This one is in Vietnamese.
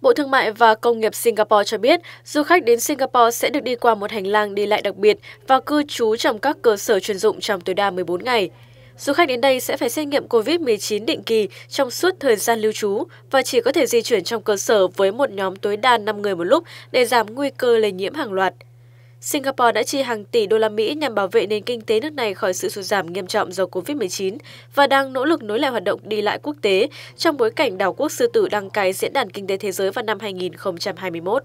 Bộ Thương mại và Công nghiệp Singapore cho biết, du khách đến Singapore sẽ được đi qua một hành lang đi lại đặc biệt và cư trú trong các cơ sở chuyên dụng trong tối đa 14 ngày. Du khách đến đây sẽ phải xét nghiệm COVID-19 định kỳ trong suốt thời gian lưu trú và chỉ có thể di chuyển trong cơ sở với một nhóm tối đa 5 người một lúc để giảm nguy cơ lây nhiễm hàng loạt. Singapore đã chi hàng tỷ đô la Mỹ nhằm bảo vệ nền kinh tế nước này khỏi sự sụt giảm nghiêm trọng do Covid-19 và đang nỗ lực nối lại hoạt động đi lại quốc tế trong bối cảnh đảo quốc sư tử đăng cai Diễn đàn Kinh tế Thế giới vào năm 2021.